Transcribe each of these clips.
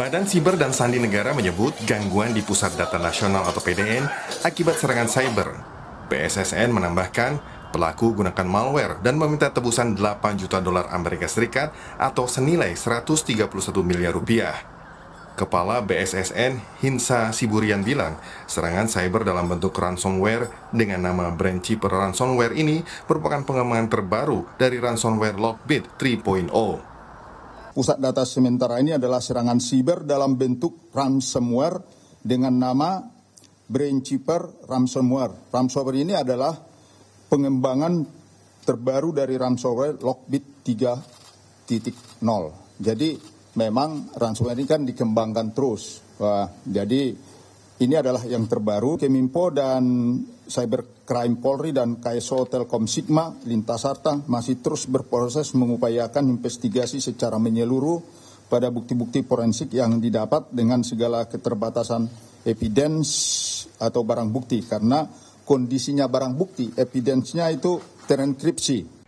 Badan Siber dan Sandi Negara menyebut gangguan di Pusat Data Nasional atau PDN akibat serangan cyber. PSSN menambahkan pelaku gunakan malware dan meminta tebusan 8 juta dolar Amerika Serikat atau senilai 131 miliar rupiah. Kepala BSSN Hinsa Siburian bilang, serangan cyber dalam bentuk ransomware dengan nama brand cheaper ransomware ini merupakan pengembangan terbaru dari ransomware Lockbit 3.0. Pusat data sementara ini adalah serangan siber dalam bentuk ransomware dengan nama Brain Chipper Ransomware. Ransomware ini adalah pengembangan terbaru dari ransomware Lockbit 3.0. Jadi memang ransomware ini kan dikembangkan terus. Wah, jadi ini adalah yang terbaru. Keminfo dan Cyber Crime Polri dan KSO Telkom Sigma Lintasarta masih terus berproses mengupayakan investigasi secara menyeluruh pada bukti-bukti forensik yang didapat dengan segala keterbatasan evidence atau barang bukti karena kondisinya barang bukti evidence-nya itu terenkripsi.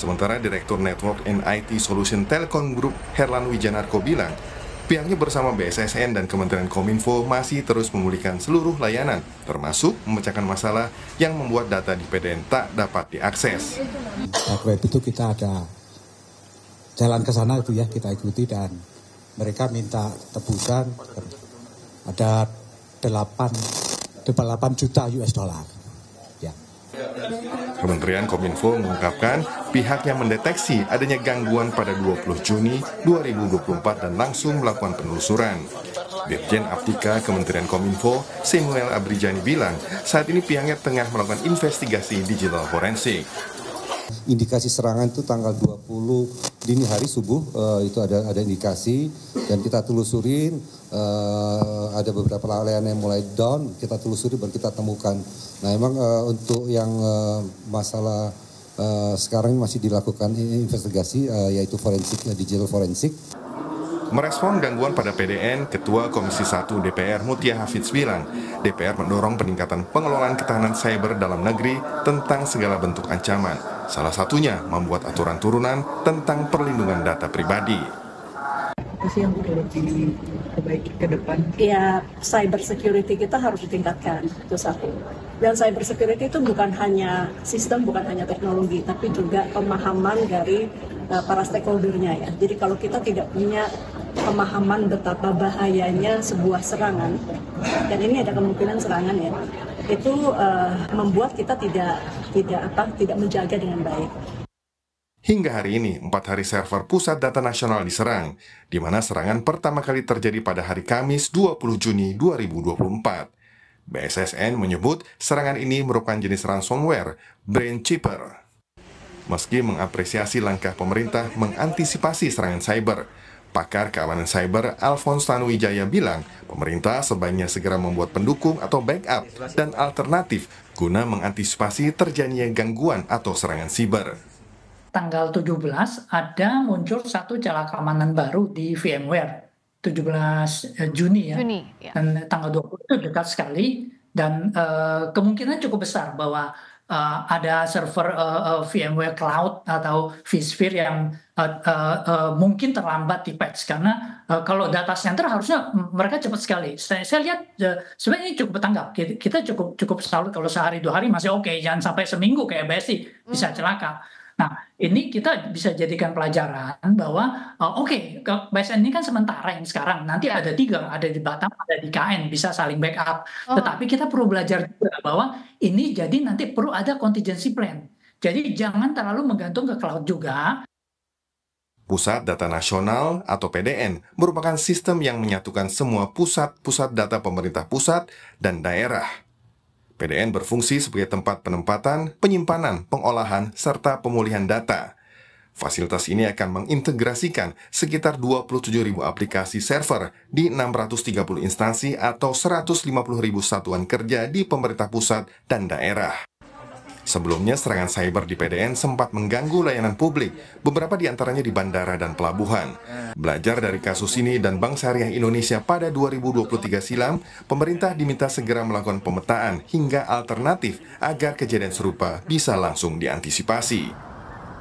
Sementara Direktur Network and IT Solution Telkom Group Herlan Wijanarko bilang, Pihaknya bersama BSSN dan Kementerian Kominfo masih terus memulihkan seluruh layanan, termasuk memecahkan masalah yang membuat data di PDN tak dapat diakses. Dark web itu kita ada jalan ke sana itu ya kita ikuti dan mereka minta tebusan ada 8 8 juta US dollar. Ya. Kementerian Kominfo mengungkapkan pihaknya mendeteksi adanya gangguan pada 20 Juni 2024 dan langsung melakukan penelusuran. Dirjen Aptika Kementerian Kominfo Samuel Abrijani bilang saat ini pihaknya tengah melakukan investigasi digital forensik. Indikasi serangan itu tanggal 20 dini hari subuh uh, itu ada ada indikasi dan kita telusuri uh, eh, ada beberapa layanan yang mulai down, kita telusuri baru kita temukan. Nah, emang uh, untuk yang uh, masalah uh, sekarang masih dilakukan investigasi uh, yaitu forensik uh, digital forensik. Merespon gangguan pada PDN, Ketua Komisi 1 DPR Mutia Hafiz bilang, DPR mendorong peningkatan pengelolaan ketahanan cyber dalam negeri tentang segala bentuk ancaman. Salah satunya membuat aturan turunan tentang perlindungan data pribadi. Apa sih yang perlu diperbaiki ke depan? Ya, cyber security kita harus ditingkatkan, itu satu. Dan cyber security itu bukan hanya sistem, bukan hanya teknologi, tapi juga pemahaman dari uh, para stakeholdernya ya. Jadi kalau kita tidak punya pemahaman betapa bahayanya sebuah serangan, dan ini ada kemungkinan serangan ya, itu uh, membuat kita tidak tidak apa tidak menjaga dengan baik. Hingga hari ini, empat hari server pusat data nasional diserang, di mana serangan pertama kali terjadi pada hari Kamis 20 Juni 2024. BSSN menyebut serangan ini merupakan jenis ransomware, brain chipper. Meski mengapresiasi langkah pemerintah mengantisipasi serangan cyber, Pakar keamanan cyber Alphonse Tanuwijaya bilang, pemerintah sebaiknya segera membuat pendukung atau backup dan alternatif guna mengantisipasi terjadinya gangguan atau serangan siber. Tanggal 17 ada muncul satu celah keamanan baru di VMware, 17 eh, Juni ya. Juni, ya. Dan tanggal 20 itu dekat sekali dan uh, kemungkinan cukup besar bahwa uh, ada server uh, uh, VMware Cloud atau vSphere yang uh, uh, uh, mungkin terlambat di patch karena uh, kalau data center harusnya mereka cepat sekali. Saya, saya lihat uh, sebenarnya ini cukup tanggap. Kita cukup cukup salut kalau sehari dua hari masih oke, okay. jangan sampai seminggu kayak BSI bisa hmm. celaka. Hmm Nah, ini kita bisa jadikan pelajaran bahwa uh, oke, okay, BSN ini kan sementara yang sekarang. Nanti iya. ada tiga, ada di Batam, ada di KN, bisa saling backup. Oh. Tetapi kita perlu belajar juga bahwa ini jadi nanti perlu ada contingency plan. Jadi jangan terlalu menggantung ke cloud juga. Pusat Data Nasional atau PDN merupakan sistem yang menyatukan semua pusat-pusat data pemerintah pusat dan daerah PDN berfungsi sebagai tempat penempatan, penyimpanan, pengolahan, serta pemulihan data. Fasilitas ini akan mengintegrasikan sekitar 27.000 aplikasi server di 630 instansi atau 150.000 satuan kerja di pemerintah pusat dan daerah. Sebelumnya, serangan cyber di PDN sempat mengganggu layanan publik, beberapa di antaranya di bandara dan pelabuhan. Belajar dari kasus ini dan Bank Syariah Indonesia pada 2023 silam, pemerintah diminta segera melakukan pemetaan hingga alternatif agar kejadian serupa bisa langsung diantisipasi.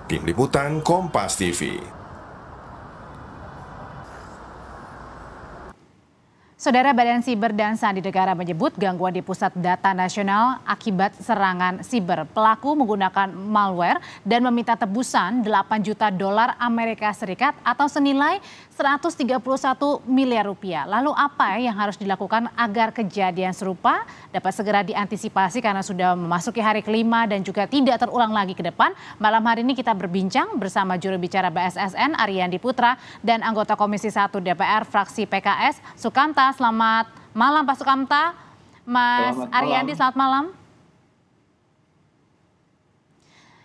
Tim Liputan Kompas TV Saudara Badan Siber dan Sandi Negara menyebut gangguan di Pusat Data Nasional akibat serangan siber. Pelaku menggunakan malware dan meminta tebusan 8 juta dolar Amerika Serikat atau senilai 131 miliar rupiah. Lalu apa yang harus dilakukan agar kejadian serupa dapat segera diantisipasi karena sudah memasuki hari kelima dan juga tidak terulang lagi ke depan. Malam hari ini kita berbincang bersama juru bicara BSSN Ariandi Putra dan anggota Komisi 1 DPR fraksi PKS Sukanta Selamat malam Pak Sukamta. Mas selamat Ariandi, selamat malam.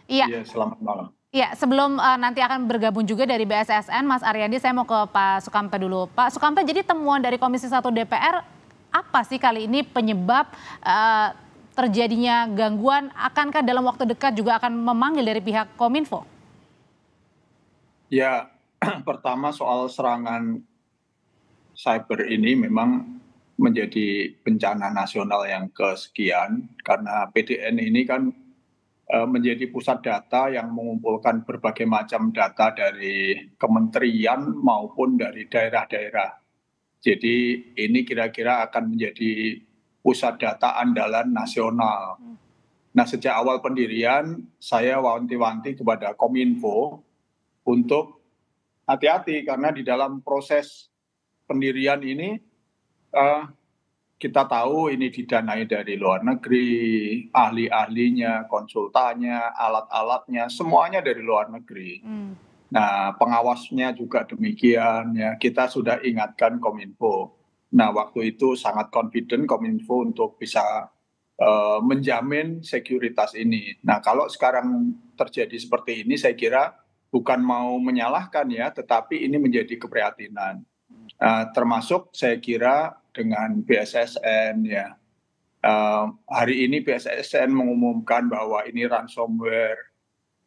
Iya, ya, selamat malam. Iya, sebelum uh, nanti akan bergabung juga dari BSSN, Mas Ariandi, saya mau ke Pak Sukamta dulu. Pak Sukamta, jadi temuan dari Komisi 1 DPR, apa sih kali ini penyebab uh, terjadinya gangguan? Akankah dalam waktu dekat juga akan memanggil dari pihak Kominfo? Ya, pertama soal serangan cyber ini memang menjadi bencana nasional yang kesekian karena PDN ini kan e, menjadi pusat data yang mengumpulkan berbagai macam data dari kementerian maupun dari daerah-daerah. Jadi ini kira-kira akan menjadi pusat data andalan nasional. Nah sejak awal pendirian saya wanti-wanti kepada Kominfo untuk hati-hati karena di dalam proses pendirian ini uh, kita tahu ini didanai dari luar negeri, ahli-ahlinya, konsultannya, alat-alatnya, semuanya dari luar negeri. Hmm. Nah, pengawasnya juga demikian ya. Kita sudah ingatkan Kominfo. Nah, waktu itu sangat confident Kominfo untuk bisa uh, menjamin sekuritas ini. Nah, kalau sekarang terjadi seperti ini saya kira bukan mau menyalahkan ya, tetapi ini menjadi keprihatinan. Ah, termasuk saya kira dengan bssn ya ah, hari ini bssn mengumumkan bahwa ini ransomware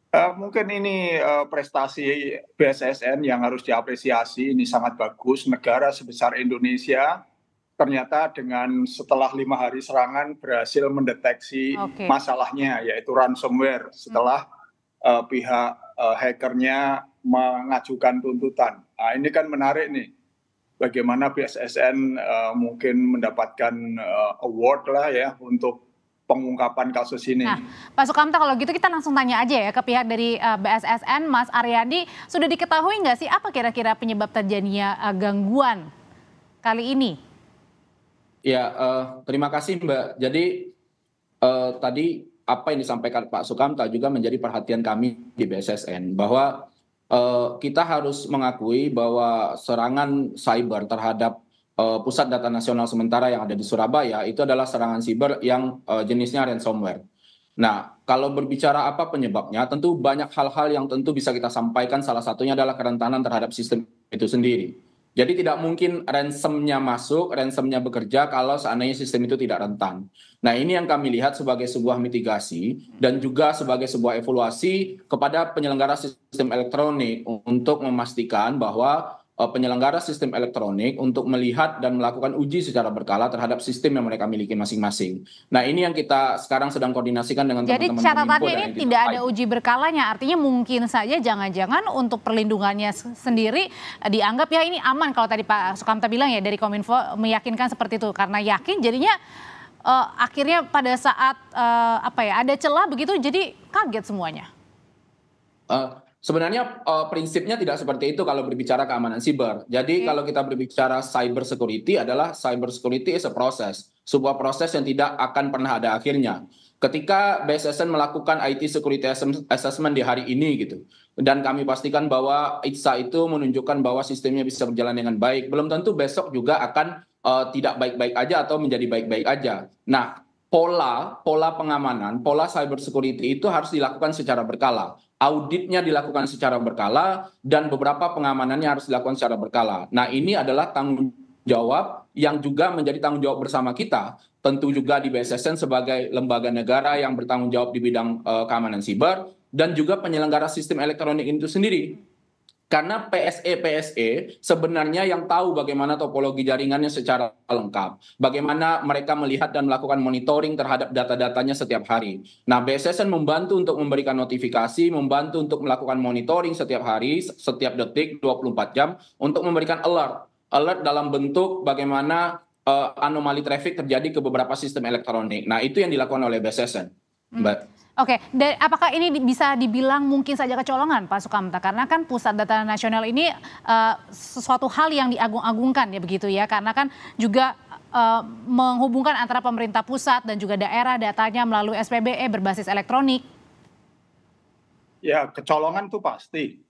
Uh, mungkin ini uh, prestasi BSSN yang harus diapresiasi. Ini sangat bagus. Negara sebesar Indonesia ternyata dengan setelah lima hari serangan berhasil mendeteksi okay. masalahnya, yaitu ransomware. Hmm. Setelah uh, pihak uh, hackernya mengajukan tuntutan. Nah, ini kan menarik nih bagaimana PSSN uh, eh, mungkin mendapatkan uh, award lah ya untuk pengungkapan kasus ini. Nah, Pak Sukamta kalau gitu kita langsung tanya aja ya ke pihak dari uh, eh, BSSN, Mas Aryadi, sudah diketahui nggak sih apa kira-kira penyebab terjadinya uh, gangguan kali ini? Ya, uh, terima kasih Mbak. Jadi uh, tadi apa yang disampaikan Pak Sukamta juga menjadi perhatian kami di BSSN bahwa Eh, kita harus mengakui bahwa serangan cyber terhadap eh, pusat data nasional sementara yang ada di Surabaya itu adalah serangan cyber yang eh, jenisnya ransomware. Nah, kalau berbicara apa penyebabnya, tentu banyak hal-hal yang tentu bisa kita sampaikan. Salah satunya adalah kerentanan terhadap sistem itu sendiri. Jadi tidak mungkin ransomnya masuk, ransomnya bekerja kalau seandainya sistem itu tidak rentan. Nah ini yang kami lihat sebagai sebuah mitigasi dan juga sebagai sebuah evaluasi kepada penyelenggara sistem elektronik untuk memastikan bahwa Eh, penyelenggara sistem elektronik untuk melihat dan melakukan uji secara berkala terhadap sistem yang mereka miliki masing-masing. Nah ini yang kita sekarang sedang koordinasikan dengan Jadi teman-teman. Jadi catatannya ini tidak ada uji berkalanya, artinya mungkin saja jangan-jangan untuk perlindungannya sendiri eh, dianggap ya ini aman kalau tadi Pak Sukamta bilang ya dari Kominfo meyakinkan seperti itu karena yakin jadinya uh, akhirnya pada saat uh, apa ya ada celah begitu jadi kaget semuanya. Uh, Sebenarnya uh, prinsipnya tidak seperti itu kalau berbicara keamanan siber. Jadi okay. kalau kita berbicara cyber security adalah cyber security is a process, sebuah proses yang tidak akan pernah ada akhirnya. Ketika BSSN melakukan IT security assessment di hari ini gitu, dan kami pastikan bahwa ITSA itu menunjukkan bahwa sistemnya bisa berjalan dengan baik. Belum tentu besok juga akan uh, tidak baik-baik aja atau menjadi baik-baik aja. Nah, pola pola pengamanan, pola cyber security itu harus dilakukan secara berkala auditnya dilakukan secara berkala dan beberapa pengamanannya harus dilakukan secara berkala. Nah, ini adalah tanggung jawab yang juga menjadi tanggung jawab bersama kita, tentu juga di BSSN sebagai lembaga negara yang bertanggung jawab di bidang uh, keamanan siber dan juga penyelenggara sistem elektronik itu sendiri karena PSE PSE sebenarnya yang tahu bagaimana topologi jaringannya secara lengkap, bagaimana mereka melihat dan melakukan monitoring terhadap data-datanya setiap hari. Nah, BSSN membantu untuk memberikan notifikasi, membantu untuk melakukan monitoring setiap hari, setiap detik 24 jam untuk memberikan alert. Alert dalam bentuk bagaimana uh, anomali traffic terjadi ke beberapa sistem elektronik. Nah, itu yang dilakukan oleh BSSN. Mbak. Hmm. Oke, okay. apakah ini bisa dibilang mungkin saja kecolongan Pak Sukamta? Karena kan pusat data nasional ini uh, sesuatu hal yang diagung-agungkan ya begitu ya. Karena kan juga uh, menghubungkan antara pemerintah pusat dan juga daerah datanya melalui SPBE berbasis elektronik. Ya, kecolongan tuh pasti.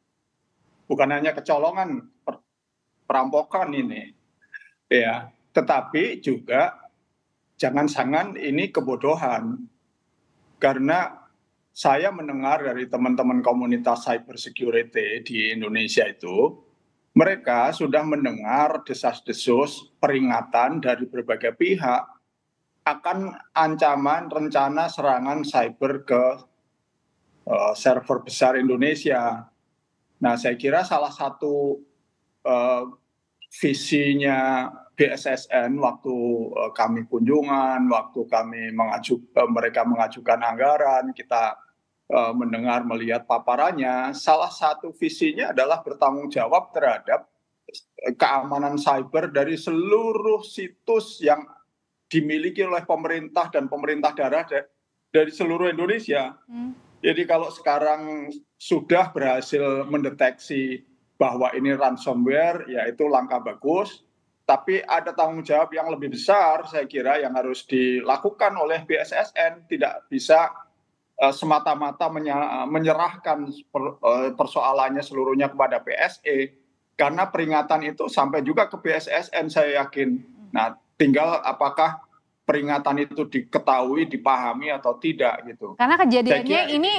Bukan hanya kecolongan, perampokan ini. Ya, tetapi juga jangan jangan ini kebodohan karena saya mendengar dari teman-teman komunitas cyber security di Indonesia itu, mereka sudah mendengar desas-desus peringatan dari berbagai pihak akan ancaman rencana serangan cyber ke uh, server besar Indonesia. Nah, saya kira salah satu uh, visinya BSSN waktu eh, kami kunjungan, waktu kami mengaju, eh, mereka mengajukan anggaran, kita eh, mendengar melihat paparannya, salah satu visinya adalah bertanggung jawab terhadap keamanan cyber dari seluruh situs yang dimiliki oleh pemerintah dan pemerintah daerah dari seluruh Indonesia. Hmm. Jadi kalau sekarang sudah berhasil mendeteksi bahwa ini ransomware, yaitu langkah bagus tapi ada tanggung jawab yang lebih besar saya kira yang harus dilakukan oleh BSSN tidak bisa eh, semata-mata eh, menyerahkan eh, persoalannya seluruhnya kepada PSE karena peringatan itu sampai juga ke BSSN saya yakin. Hmm. Nah, tinggal apakah peringatan itu diketahui, dipahami atau tidak gitu. Karena kejadiannya kira, ini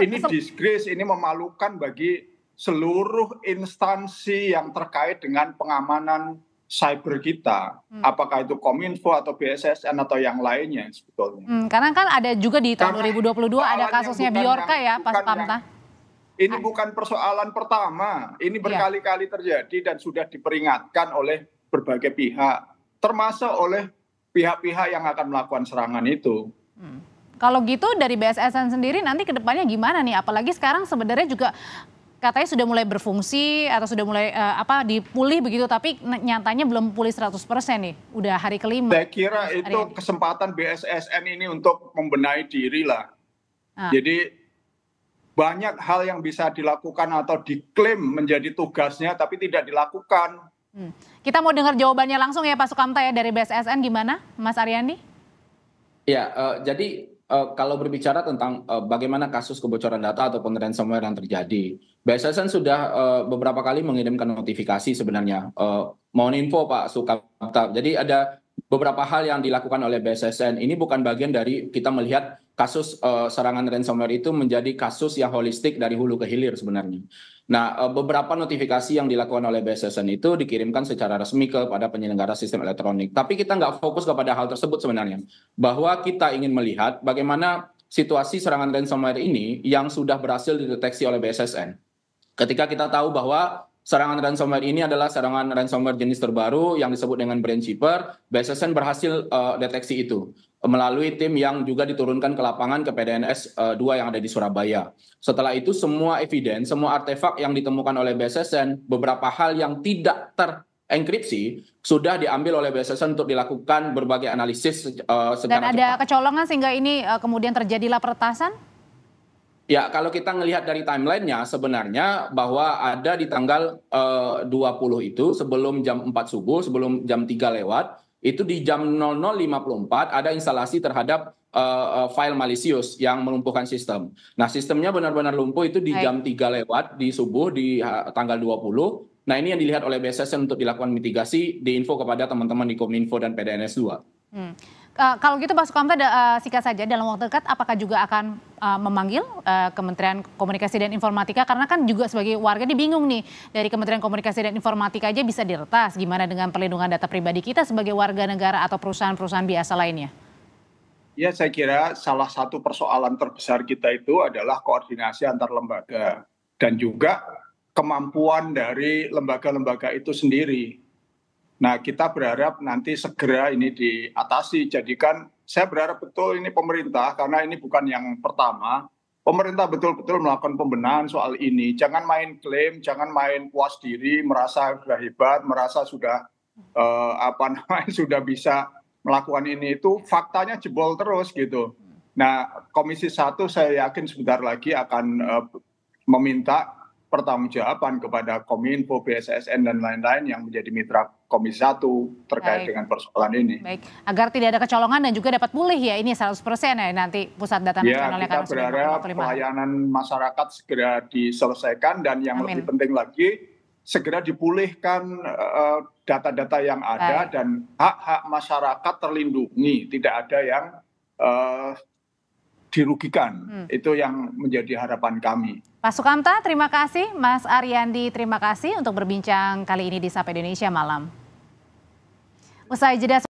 ini disgrace, ini memalukan bagi seluruh instansi yang terkait dengan pengamanan cyber kita, hmm. apakah itu Kominfo atau BSSN atau yang lainnya sebetulnya. Hmm, karena kan ada juga di tahun 2022 ada kasusnya Biorka ya, Pak Sukamta. Ini ah. bukan persoalan pertama, ini iya. berkali-kali terjadi dan sudah diperingatkan oleh berbagai pihak, termasuk oleh pihak-pihak yang akan melakukan serangan itu. Hmm. Kalau gitu dari BSSN sendiri nanti kedepannya gimana nih? Apalagi sekarang sebenarnya juga katanya sudah mulai berfungsi atau sudah mulai uh, apa dipulih begitu tapi nyatanya belum pulih 100% nih udah hari kelima. Saya kira hari itu hari kesempatan BSSN ini untuk membenahi diri lah. Ah. Jadi banyak hal yang bisa dilakukan atau diklaim menjadi tugasnya tapi tidak dilakukan. Hmm. Kita mau dengar jawabannya langsung ya Pak Sukamta ya dari BSSN gimana Mas Ariandi Ya, uh, jadi Eh, kalau berbicara tentang uh, bagaimana kasus kebocoran data ataupun ransomware yang terjadi, BSSN sudah uh, beberapa kali mengirimkan notifikasi sebenarnya. Uh, mohon info Pak Sukapta. Jadi ada beberapa hal yang dilakukan oleh BSSN. Ini bukan bagian dari kita melihat kasus uh, serangan ransomware itu menjadi kasus yang holistik dari hulu ke hilir sebenarnya. Nah, eh, beberapa notifikasi yang dilakukan oleh BSSN itu dikirimkan secara resmi kepada penyelenggara sistem elektronik. Tapi kita nggak fokus kepada hal tersebut sebenarnya. Bahwa kita ingin melihat bagaimana situasi serangan ransomware ini yang sudah berhasil dideteksi oleh BSSN. Ketika kita tahu bahwa serangan ransomware ini adalah serangan ransomware jenis terbaru yang disebut dengan brain chipper, BSSN berhasil uh, deteksi itu melalui tim yang juga diturunkan ke lapangan ke PDNS 2 eh, yang ada di Surabaya. Setelah itu semua eviden, semua artefak yang ditemukan oleh BSSN, beberapa hal yang tidak terenkripsi sudah diambil oleh BSSN untuk dilakukan berbagai analisis uh, secara Dan ada cepat. kecolongan sehingga ini uh, kemudian terjadilah peretasan? Ya, kalau kita melihat dari timelinenya sebenarnya bahwa ada di tanggal uh, 20 itu sebelum jam 4 subuh, sebelum jam 3 lewat itu di jam 00.54 ada instalasi terhadap uh, file malicious yang melumpuhkan sistem. Nah, sistemnya benar-benar lumpuh itu di Hai. jam 3 lewat di subuh di uh, tanggal 20. Nah, ini yang dilihat oleh BSSN untuk dilakukan mitigasi diinfo kepada teman-teman di Kominfo dan PDNS 2. Hmm. Uh, kalau gitu Pak Sukamta uh, eh, sikat saja dalam waktu dekat apakah juga akan uh, memanggil uh, Kementerian Komunikasi dan Informatika karena kan juga sebagai warga ini bingung nih dari Kementerian Komunikasi dan Informatika aja bisa diretas gimana dengan perlindungan data pribadi kita sebagai warga negara atau perusahaan-perusahaan biasa lainnya? Ya saya kira salah satu persoalan terbesar kita itu adalah koordinasi antar lembaga dan juga kemampuan dari lembaga-lembaga itu sendiri. Nah kita berharap nanti segera ini diatasi jadikan saya berharap betul ini pemerintah karena ini bukan yang pertama. Pemerintah betul-betul melakukan pembenahan soal ini. Jangan main klaim, jangan main puas diri, merasa sudah hebat, merasa sudah uh, apa namanya sudah bisa melakukan ini itu faktanya jebol terus gitu. Nah, Komisi satu saya yakin sebentar lagi akan uh, meminta pertanggungjawaban kepada Kominfo, BSSN dan lain-lain yang menjadi mitra Komisi Satu terkait Baik. dengan persoalan ini. Baik, agar tidak ada kecolongan dan juga dapat pulih ya ini 100% ya nanti Pusat Data ya, Nasional kita berharap pelayanan masyarakat segera diselesaikan dan yang Amin. lebih penting lagi segera dipulihkan eh, data-data uh, yang ada Baik. dan hak-hak masyarakat terlindungi, tidak ada yang uh, dirugikan. Hmm. Itu yang menjadi harapan kami. Pak Sukamta, terima kasih. Mas Ariandi, terima kasih untuk berbincang kali ini di Sapa Indonesia Malam. Usai jeda